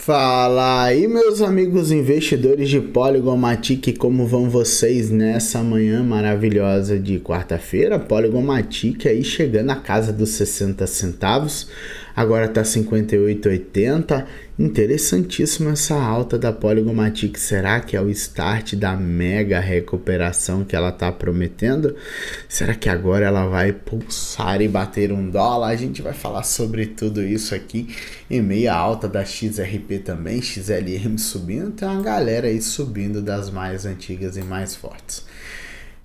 Fala aí, meus amigos investidores de Polygon Matic, como vão vocês nessa manhã maravilhosa de quarta-feira? Polygon Matic aí chegando à casa dos 60 centavos agora está 58,80. Interessantíssima essa alta da Polygomatic. Será que é o start da mega recuperação que ela está prometendo? Será que agora ela vai pulsar e bater um dólar? A gente vai falar sobre tudo isso aqui em meia alta da XRP também, XLM subindo. Tem uma galera aí subindo das mais antigas e mais fortes.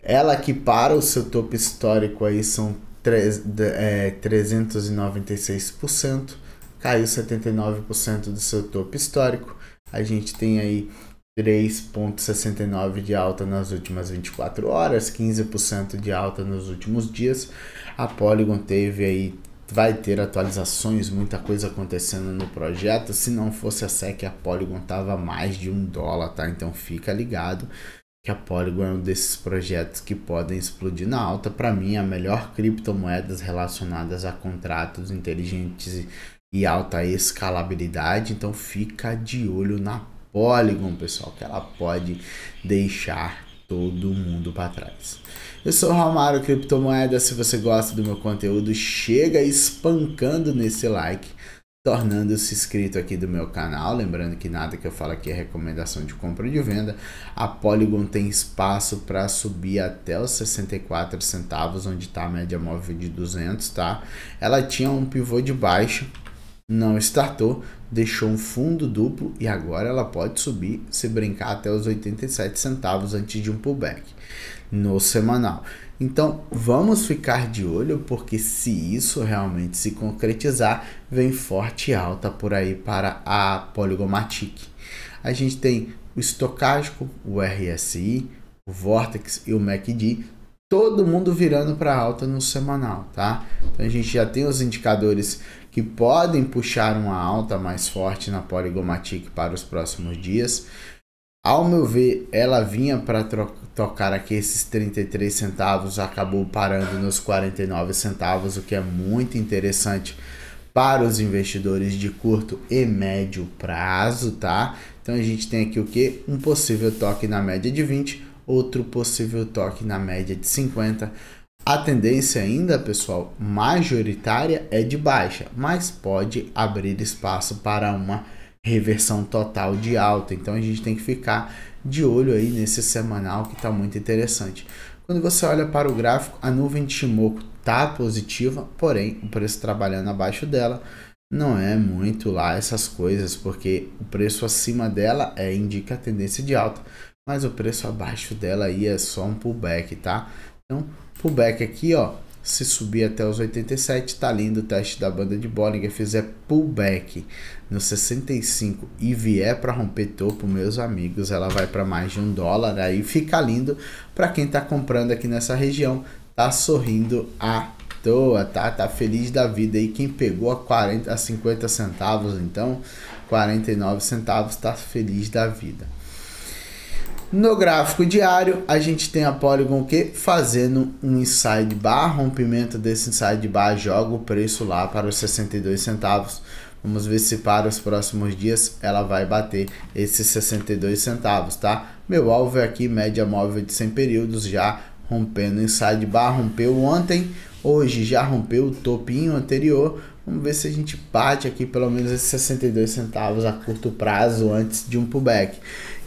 Ela que para o seu topo histórico aí são é, 396%, caiu 79% do seu topo histórico. A gente tem aí 3,69% de alta nas últimas 24 horas, 15% de alta nos últimos dias. A Polygon teve aí, vai ter atualizações, muita coisa acontecendo no projeto. Se não fosse a SEC, a Polygon tava mais de um dólar, tá? Então fica ligado que a Polygon é um desses projetos que podem explodir na alta. Para mim, a melhor criptomoedas relacionadas a contratos inteligentes e alta escalabilidade. Então, fica de olho na Polygon, pessoal, que ela pode deixar todo mundo para trás. Eu sou o Romário Criptomoeda. Se você gosta do meu conteúdo, chega espancando nesse like tornando-se inscrito aqui do meu canal. Lembrando que nada que eu falo aqui é recomendação de compra ou de venda. A Polygon tem espaço para subir até os 64 centavos, onde está a média móvel de 200, tá? Ela tinha um pivô de baixo não startou, deixou um fundo duplo e agora ela pode subir se brincar até os 87 centavos antes de um pullback no semanal. Então vamos ficar de olho porque se isso realmente se concretizar, vem forte alta por aí para a Polygomatic. A gente tem o estocástico, o RSI, o Vortex e o MACD todo mundo virando para alta no semanal, tá? Então a gente já tem os indicadores que podem puxar uma alta mais forte na Polygomatic para os próximos dias. Ao meu ver, ela vinha para tocar aqui esses 33 centavos, acabou parando nos 49 centavos, o que é muito interessante para os investidores de curto e médio prazo, tá? Então a gente tem aqui o que? Um possível toque na média de 20, outro possível toque na média de 50 a tendência ainda, pessoal, majoritária é de baixa, mas pode abrir espaço para uma reversão total de alta. Então a gente tem que ficar de olho aí nesse semanal que está muito interessante. Quando você olha para o gráfico, a nuvem de Shimoku está positiva, porém o preço trabalhando abaixo dela não é muito lá essas coisas, porque o preço acima dela é, indica a tendência de alta, mas o preço abaixo dela aí é só um pullback, tá? Então, pullback aqui, ó. Se subir até os 87, tá lindo o teste da banda de Bollinger. Fizer é pullback no 65 e vier é para romper topo, meus amigos, ela vai para mais de um dólar. Aí fica lindo para quem está comprando aqui nessa região. Tá sorrindo a toa, tá? Tá feliz da vida aí. Quem pegou a 40 a 50 centavos, então 49 centavos, tá feliz da vida. No gráfico diário, a gente tem a Polygon que fazendo um inside bar, rompimento desse inside bar, joga o preço lá para os 62 centavos. Vamos ver se para os próximos dias ela vai bater esses 62 centavos, tá? Meu alvo é aqui média móvel de 100 períodos já rompendo inside bar, rompeu ontem, hoje já rompeu o topinho anterior, Vamos ver se a gente bate aqui pelo menos esses 62 centavos a curto prazo antes de um pullback.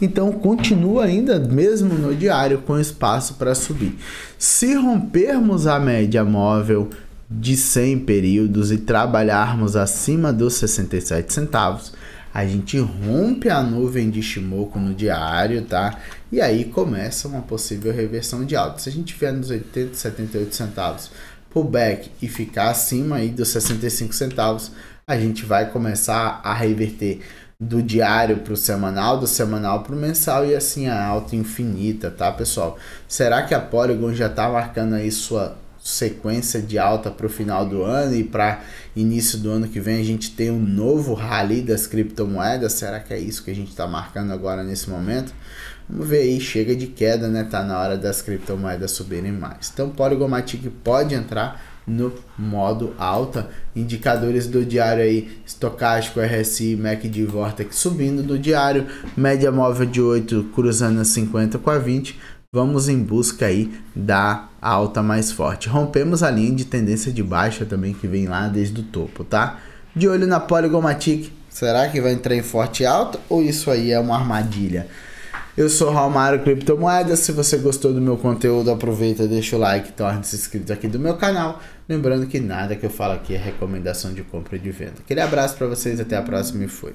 Então continua ainda, mesmo no diário, com espaço para subir. Se rompermos a média móvel de 100 períodos e trabalharmos acima dos 67 centavos, a gente rompe a nuvem de Shimoku no diário, tá? E aí começa uma possível reversão de alta. Se a gente vier nos 80, 78 centavos pullback e ficar acima aí dos 65 centavos, a gente vai começar a reverter do diário para o semanal, do semanal para o mensal e assim a alta infinita, tá pessoal? Será que a Polygon já está marcando aí sua sequência de alta para o final do ano e para início do ano que vem a gente tem um novo rally das criptomoedas? Será que é isso que a gente está marcando agora nesse momento? Vamos ver aí, chega de queda, né? Tá na hora das criptomoedas subirem mais. Então, Polygomatic pode entrar no modo alta. Indicadores do diário aí, estocástico, RSI, MACD, Vortex subindo do diário, média móvel de 8 cruzando a 50 com a 20. Vamos em busca aí da alta mais forte. Rompemos a linha de tendência de baixa também que vem lá desde o topo, tá? De olho na Polygomatic, será que vai entrar em forte alta ou isso aí é uma armadilha? Eu sou Romário Criptomoedas. Se você gostou do meu conteúdo, aproveita, deixa o like, torne-se inscrito aqui do meu canal. Lembrando que nada que eu falo aqui é recomendação de compra e de venda. Aquele abraço para vocês, até a próxima e fui.